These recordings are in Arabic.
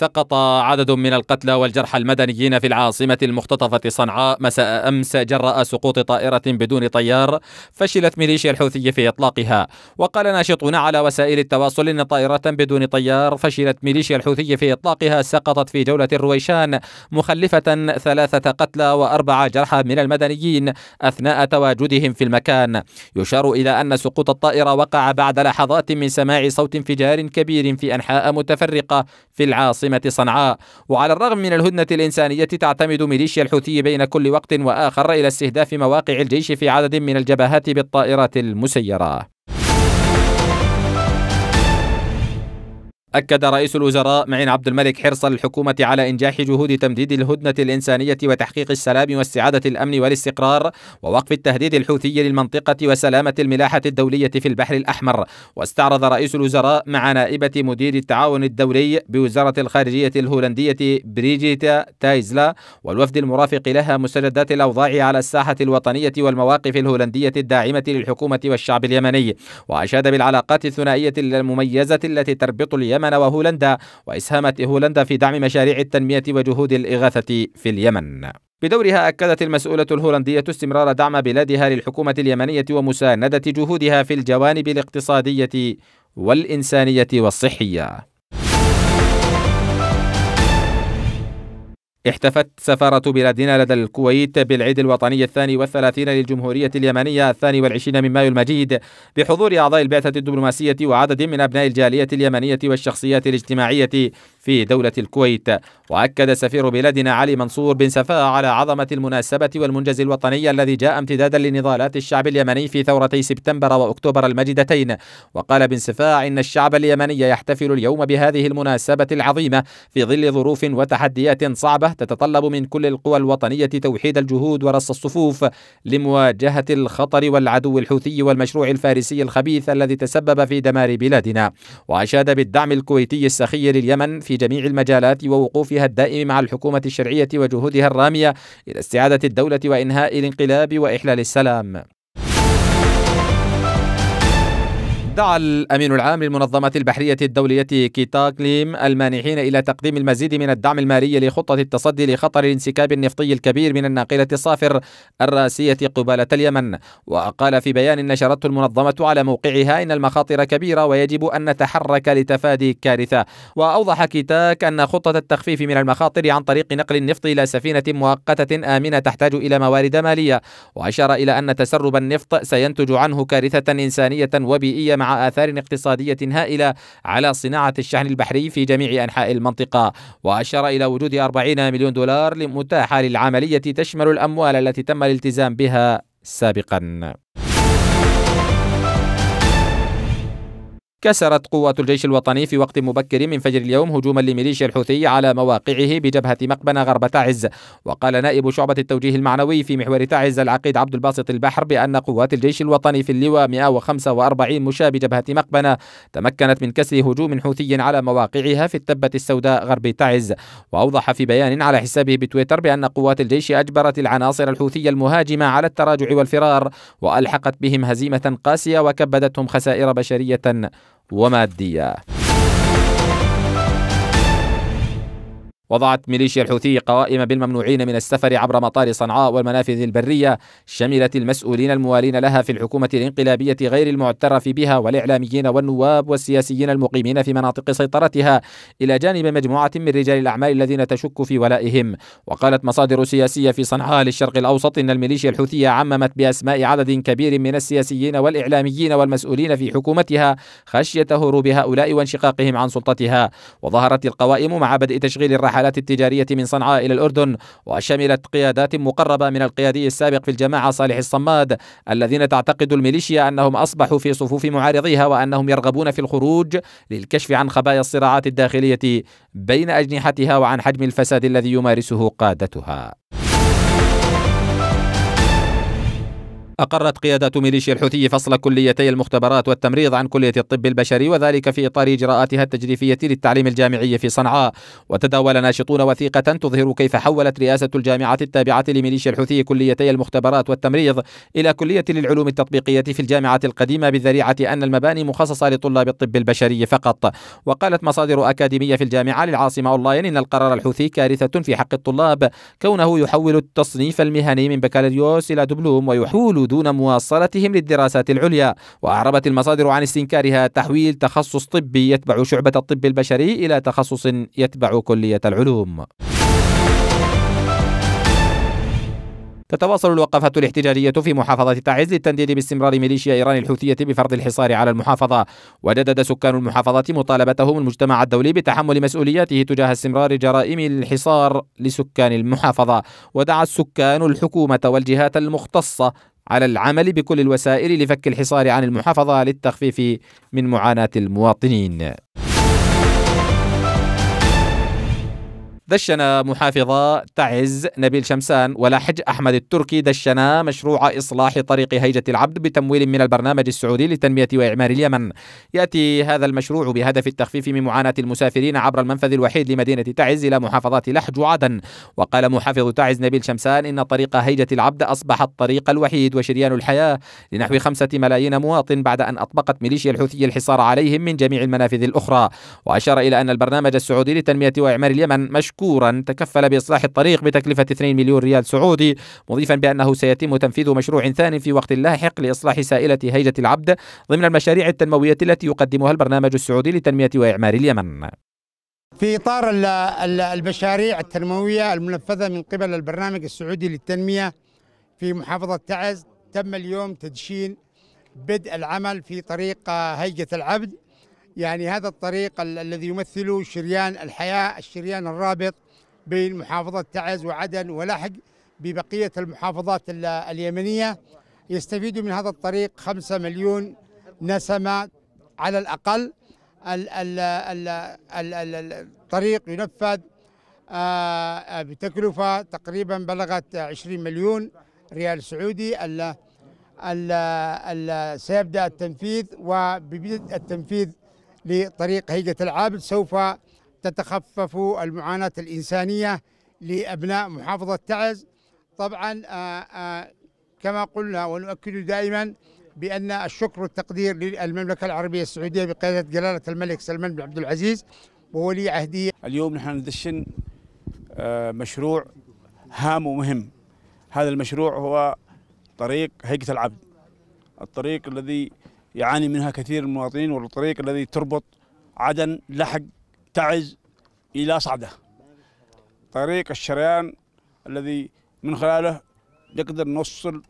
سقط عدد من القتلى والجرحى المدنيين في العاصمة المختطفة صنعاء مساء أمس جراء سقوط طائرة بدون طيار فشلت ميليشيا الحوثي في إطلاقها وقال ناشطون على وسائل التواصل إن طائرة بدون طيار فشلت ميليشيا الحوثي في إطلاقها سقطت في جولة الرويشان مخلفة ثلاثة قتلى وأربعة جرحى من المدنيين أثناء تواجدهم في المكان يشار إلى أن سقوط الطائرة وقع بعد لحظات من سماع صوت انفجار كبير في أنحاء متفرقة في العاصمة عاصمة صنعاء وعلى الرغم من الهدنة الإنسانية تعتمد ميليشيا الحوثي بين كل وقت وآخر إلى استهداف مواقع الجيش في عدد من الجبهات بالطائرات المسيرة أكد رئيس الوزراء معين عبد الملك حرص الحكومة على إنجاح جهود تمديد الهدنة الإنسانية وتحقيق السلام واستعادة الأمن والاستقرار ووقف التهديد الحوثي للمنطقة وسلامة الملاحة الدولية في البحر الأحمر واستعرض رئيس الوزراء مع نائبة مدير التعاون الدولي بوزارة الخارجية الهولندية بريجيتا تايزلا والوفد المرافق لها مستجدات الأوضاع على الساحة الوطنية والمواقف الهولندية الداعمة للحكومة والشعب اليمني وأشاد بالعلاقات الثنائية المميزة التي تربط اليمن اليمن وهولندا واسهامت هولندا في دعم مشاريع التنمية وجهود الإغاثة في اليمن بدورها أكدت المسؤولة الهولندية استمرار دعم بلادها للحكومة اليمنية ومساندة جهودها في الجوانب الاقتصادية والإنسانية والصحية احتفت سفارة بلادنا لدى الكويت بالعيد الوطني الثاني والثلاثين للجمهورية اليمنية الثاني والعشرين من مايو المجيد بحضور أعضاء البعثة الدبلوماسية وعدد من أبناء الجالية اليمنية والشخصيات الاجتماعية في دولة الكويت وأكد سفير بلادنا علي منصور بن سفاء على عظمة المناسبة والمنجز الوطني الذي جاء امتدادا لنضالات الشعب اليمني في ثورتي سبتمبر وأكتوبر المجدتين وقال بن سفاء إن الشعب اليمني يحتفل اليوم بهذه المناسبة العظيمة في ظل ظروف وتحديات صعبة تتطلب من كل القوى الوطنية توحيد الجهود ورص الصفوف لمواجهة الخطر والعدو الحوثي والمشروع الفارسي الخبيث الذي تسبب في دمار بلادنا وأشاد بالدعم الكويتي السخي لليمن في جميع المجالات ووقوفها الدائم مع الحكومة الشرعية وجهودها الرامية إلى استعادة الدولة وإنهاء الانقلاب وإحلال السلام دعا الأمين العام للمنظمة البحرية الدولية كيتاكليم المانحين إلى تقديم المزيد من الدعم المالي لخطة التصدي لخطر الانسكاب النفطي الكبير من الناقلة الصافر الراسية قبالة اليمن وقال في بيان نشرته المنظمة على موقعها إن المخاطر كبيرة ويجب أن نتحرك لتفادي الكارثة وأوضح كيتاك أن خطة التخفيف من المخاطر عن طريق نقل النفط إلى سفينة مؤقتة آمنة تحتاج إلى موارد مالية وأشار إلى أن تسرب النفط سينتج عنه كارثة إنسانية وبيئية مع مع آثار اقتصادية هائلة على صناعة الشحن البحري في جميع أنحاء المنطقة وأشار إلى وجود 40 مليون دولار متاحة للعملية تشمل الأموال التي تم الالتزام بها سابقا كسرت قوة الجيش الوطني في وقت مبكر من فجر اليوم هجوما لميليشيا الحوثي على مواقعه بجبهة مقبنة غرب تعز وقال نائب شعبة التوجيه المعنوي في محور تعز العقيد عبد الباسط البحر بأن قوات الجيش الوطني في اللواء 145 مشاة بجبهة مقبنة تمكنت من كسر هجوم حوثي على مواقعها في التبة السوداء غرب تعز وأوضح في بيان على حسابه بتويتر بأن قوات الجيش أجبرت العناصر الحوثية المهاجمة على التراجع والفرار وألحقت بهم هزيمة قاسية وكبدتهم خسائر بشرية ومادية وضعت ميليشيا الحوثي قوائم بالممنوعين من السفر عبر مطار صنعاء والمنافذ البرية شملت المسؤولين الموالين لها في الحكومة الانقلابية غير المعترف بها والإعلاميين والنواب والسياسيين المقيمين في مناطق سيطرتها إلى جانب مجموعة من رجال الأعمال الذين تشك في ولائهم وقالت مصادر سياسية في صنعاء للشرق الأوسط إن الميليشيا الحوثية عممت بأسماء عدد كبير من السياسيين والإعلاميين والمسؤولين في حكومتها خشية هروب هؤلاء وانشقاقهم عن سلطتها وظهرت القوائم مع بدء تشغيل الرحلات الرحلات التجارية من صنعاء إلى الأردن وشملت قيادات مقربة من القيادي السابق في الجماعة صالح الصماد الذين تعتقد الميليشيا أنهم أصبحوا في صفوف معارضيها وأنهم يرغبون في الخروج للكشف عن خبايا الصراعات الداخلية بين أجنحتها وعن حجم الفساد الذي يمارسه قادتها أقرت قيادة ميليشيا الحوثي فصل كليتي المختبرات والتمريض عن كلية الطب البشري وذلك في إطار إجراءاتها التجريفية للتعليم الجامعي في صنعاء وتداول ناشطون وثيقة تظهر كيف حولت رئاسة الجامعة التابعة لميليشيا الحوثي كليتي المختبرات والتمريض إلى كلية للعلوم التطبيقية في الجامعة القديمة بذريعة أن المباني مخصصة لطلاب الطب البشري فقط وقالت مصادر أكاديمية في الجامعة للعاصمة أونلاين إن القرار الحوثي كارثة في حق الطلاب كونه يحول التصنيف المهني من بكالوريوس إلى دبلوم ويحول دون مواصلتهم للدراسات العليا وأعربت المصادر عن استنكارها تحويل تخصص طبي يتبع شعبة الطب البشري إلى تخصص يتبع كلية العلوم تتواصل الوقفة الاحتجاجية في محافظة تعز للتنديد باستمرار ميليشيا إيران الحوثية بفرض الحصار على المحافظة وجدد سكان المحافظة مطالبتهم المجتمع الدولي بتحمل مسؤولياته تجاه استمرار جرائم الحصار لسكان المحافظة ودعا السكان الحكومة والجهات المختصة على العمل بكل الوسائل لفك الحصار عن المحافظة للتخفيف من معاناة المواطنين دشن محافظة تعز نبيل شمسان ولاحج أحمد التركي دشنا مشروع إصلاح طريق هيجة العبد بتمويل من البرنامج السعودي لتنمية وإعمار اليمن يأتي هذا المشروع بهدف التخفيف من معاناة المسافرين عبر المنفذ الوحيد لمدينة تعز إلى محافظات لحج وعدن وقال محافظ تعز نبيل شمسان إن طريق هيجة العبد أصبح الطريق الوحيد وشريان الحياة لنحو خمسة ملايين مواطن بعد أن أطبقت ميليشيا الحوثي الحصار عليهم من جميع المنافذ الأخرى وأشار إلى أن البرنامج السعودي لتنمية وإعمار اليمن مشكور مشكورا تكفل بإصلاح الطريق بتكلفة 2 مليون ريال سعودي مضيفا بأنه سيتم تنفيذ مشروع ثاني في وقت لاحق لإصلاح سائلة هيجة العبد ضمن المشاريع التنموية التي يقدمها البرنامج السعودي لتنمية وإعمار اليمن في إطار المشاريع التنموية المنفذة من قبل البرنامج السعودي للتنمية في محافظة تعز تم اليوم تدشين بدء العمل في طريق هيجة العبد يعني هذا الطريق ال الذي يمثل شريان الحياة الشريان الرابط بين محافظة تعز وعدن ولحق ببقية المحافظات اليمنية يستفيد من هذا الطريق خمسة مليون نسمة على الأقل الطريق ينفذ آه، بتكلفة تقريبا بلغت 20 مليون ريال سعودي ال ال ال سيبدأ التنفيذ وببدء التنفيذ لطريق هيجة العابد سوف تتخفف المعاناة الإنسانية لأبناء محافظة تعز طبعا آه، آه، كما قلنا ونؤكد دائما بأن الشكر والتقدير للمملكة العربية السعودية بقيادة جلالة الملك سلمان بن عبد العزيز وولي عهدية اليوم نحن ندشن آه، مشروع هام ومهم هذا المشروع هو طريق هيكة العبد الطريق الذي يعاني منها كثير من المواطنين والطريق الذي تربط عدن لحق تعز إلى صعدة طريق الشريان الذي من خلاله نقدر نوصل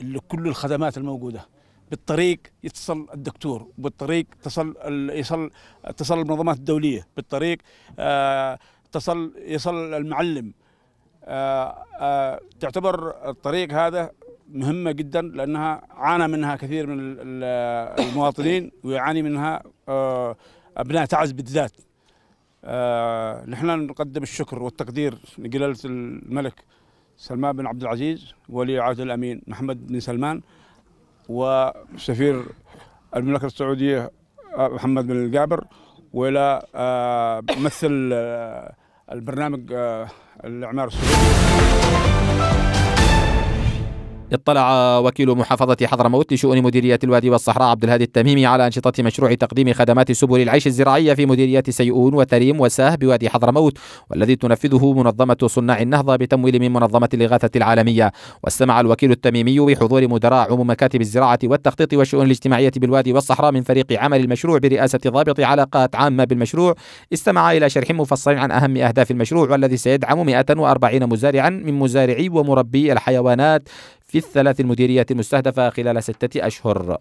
لكل الخدمات الموجوده بالطريق يتصل الدكتور بالطريق تصل يصل تصل المنظمات الدوليه بالطريق آه، تصل يصل المعلم آه، آه، تعتبر الطريق هذا مهمة جدا لأنها عانى منها كثير من المواطنين ويعاني منها آه، أبناء تعز بالذات آه، نحن نقدم الشكر والتقدير لجلالة الملك سلمان بن عبد العزيز ولي عهد الأمين محمد بن سلمان وسفير المملكة السعودية آه، محمد بن الجابر والى ممثل البرنامج الاعمار السعودي اطلع وكيل محافظة حضرموت لشؤون مديرية الوادي والصحراء عبد الهادي التميمي على أنشطة مشروع تقديم خدمات سبل العيش الزراعية في مديرية سيئون وتريم وساه بوادي حضرموت والذي تنفذه منظمة صناع النهضة بتمويل من منظمة الإغاثة العالمية واستمع الوكيل التميمي بحضور مدراء عموم مكاتب الزراعة والتخطيط والشؤون الاجتماعية بالوادي والصحراء من فريق عمل المشروع برئاسة ضابط علاقات عامة بالمشروع استمع إلى شرح مفصل عن أهم أهداف المشروع والذي سيدعم 140 مزارعا من مزارعي ومربي الحيوانات في الثلاث المديريات المستهدفة خلال ستة أشهر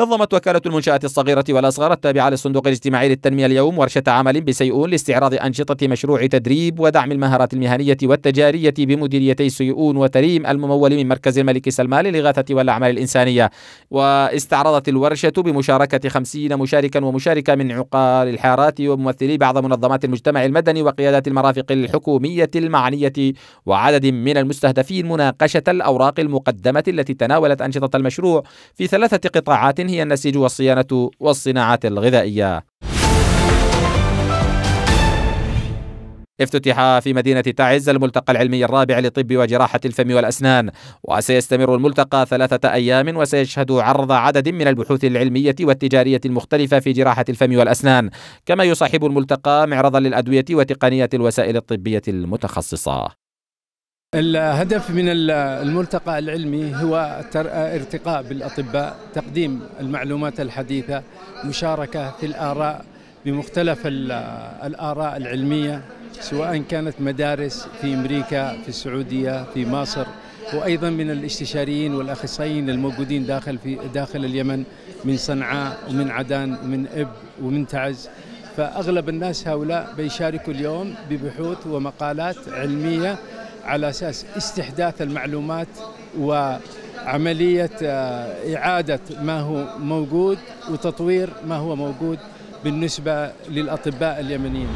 نظمت وكالة المنشآت الصغيرة والأصغر التابعة للصندوق الاجتماعي للتنمية اليوم ورشة عمل بسيئون لاستعراض أنشطة مشروع تدريب ودعم المهارات المهنية والتجارية بمديريتي سيئون وتريم الممول من مركز الملك سلمان للإغاثة والأعمال الإنسانية واستعرضت الورشة بمشاركة خمسين مشاركا ومشاركة من عقار الحارات وممثلي بعض منظمات المجتمع المدني وقيادات المرافق الحكومية المعنية وعدد من المستهدفين مناقشة الأوراق المقدمة التي تناولت أنشطة المشروع في ثلاثة قطاعات هي النسيج والصيانة والصناعات الغذائية افتتح في مدينة تعز الملتقى العلمي الرابع لطب وجراحة الفم والأسنان وسيستمر الملتقى ثلاثة أيام وسيشهد عرض عدد من البحوث العلمية والتجارية المختلفة في جراحة الفم والأسنان كما يصاحب الملتقى معرضا للأدوية وتقنية الوسائل الطبية المتخصصة الهدف من الملتقى العلمي هو ارتقاء بالاطباء، تقديم المعلومات الحديثه، مشاركه في الاراء بمختلف الاراء العلميه سواء كانت مدارس في امريكا، في السعوديه، في مصر، وايضا من الاستشاريين والاخصائيين الموجودين داخل في داخل اليمن من صنعاء ومن عدن ومن اب ومن تعز. فاغلب الناس هؤلاء بيشاركوا اليوم ببحوث ومقالات علميه على اساس استحداث المعلومات وعمليه آه، اعاده ما هو موجود وتطوير ما هو موجود بالنسبه للاطباء اليمنيين.